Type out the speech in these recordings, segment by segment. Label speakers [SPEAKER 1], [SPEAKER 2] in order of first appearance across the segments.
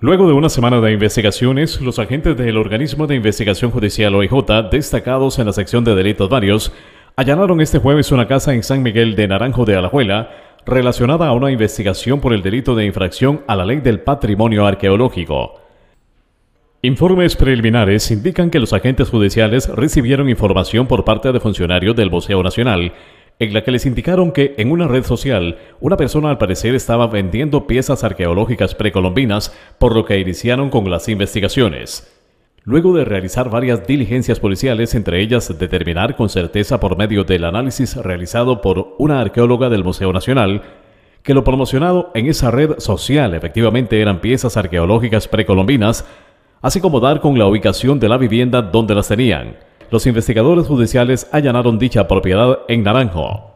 [SPEAKER 1] Luego de una semana de investigaciones, los agentes del Organismo de Investigación Judicial OIJ, destacados en la sección de delitos varios, allanaron este jueves una casa en San Miguel de Naranjo de Alajuela relacionada a una investigación por el delito de infracción a la ley del patrimonio arqueológico. Informes preliminares indican que los agentes judiciales recibieron información por parte de funcionarios del Boceo Nacional en la que les indicaron que en una red social una persona al parecer estaba vendiendo piezas arqueológicas precolombinas, por lo que iniciaron con las investigaciones. Luego de realizar varias diligencias policiales, entre ellas determinar con certeza por medio del análisis realizado por una arqueóloga del Museo Nacional, que lo promocionado en esa red social efectivamente eran piezas arqueológicas precolombinas, así como dar con la ubicación de la vivienda donde las tenían los investigadores judiciales allanaron dicha propiedad en Naranjo.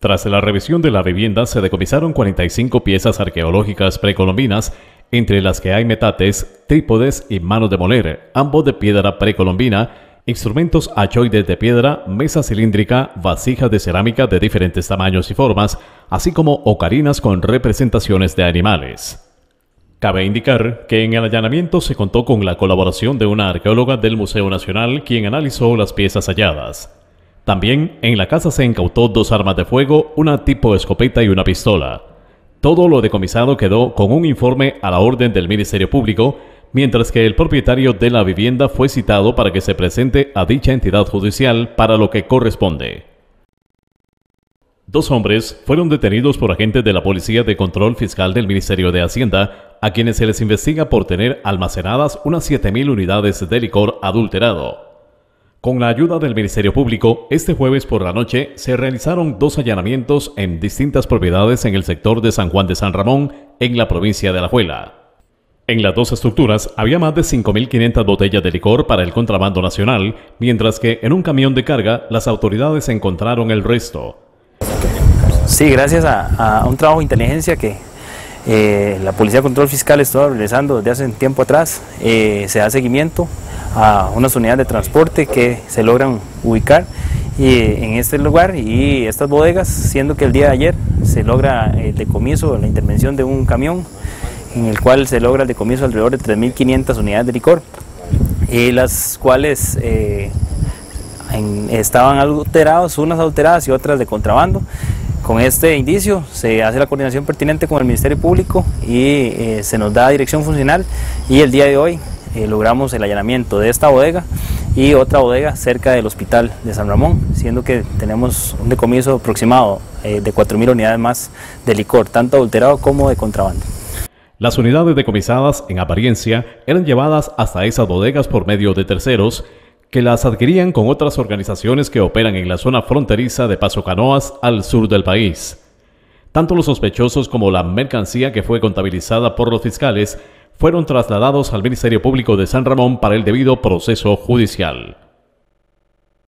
[SPEAKER 1] Tras la revisión de la vivienda, se decomisaron 45 piezas arqueológicas precolombinas, entre las que hay metates, trípodes y manos de moler, ambos de piedra precolombina, instrumentos achoides de piedra, mesa cilíndrica, vasijas de cerámica de diferentes tamaños y formas, así como ocarinas con representaciones de animales. Cabe indicar que en el allanamiento se contó con la colaboración de una arqueóloga del Museo Nacional quien analizó las piezas halladas. También en la casa se incautó dos armas de fuego, una tipo escopeta y una pistola. Todo lo decomisado quedó con un informe a la orden del Ministerio Público, mientras que el propietario de la vivienda fue citado para que se presente a dicha entidad judicial para lo que corresponde. Dos hombres fueron detenidos por agentes de la Policía de Control Fiscal del Ministerio de Hacienda, a quienes se les investiga por tener almacenadas unas 7.000 unidades de licor adulterado. Con la ayuda del Ministerio Público, este jueves por la noche se realizaron dos allanamientos en distintas propiedades en el sector de San Juan de San Ramón, en la provincia de La Alajuela. En las dos estructuras había más de 5.500 botellas de licor para el contrabando nacional, mientras que en un camión de carga las autoridades encontraron el resto.
[SPEAKER 2] Sí, gracias a, un trabajo de inteligencia que eh, la Policía de Control Fiscal estuvo realizando desde hace tiempo atrás, eh, se da seguimiento a unas unidades de transporte que se logran ubicar eh, en este lugar y estas bodegas, siendo que el día de ayer se logra el decomiso, la intervención de un camión en el cual se logra el decomiso alrededor de 3.500 unidades de licor, y las cuales estaban alteradas, unas alteradas y otras de contrabando. Con este indicio se hace la coordinación pertinente con el Ministerio Público y eh, se nos da dirección funcional y el día de hoy eh, logramos el allanamiento de esta bodega y otra bodega cerca del hospital de San Ramón, siendo que tenemos un decomiso aproximado eh, de 4.000 unidades más de licor, tanto adulterado como de contrabando.
[SPEAKER 1] Las unidades decomisadas en apariencia eran llevadas hasta esas bodegas por medio de terceros que las adquirían con otras organizaciones que operan en la zona fronteriza de Paso Canoas al sur del país. Tanto los sospechosos como la mercancía que fue contabilizada por los fiscales fueron trasladados al Ministerio Público de San Ramón para el debido proceso judicial.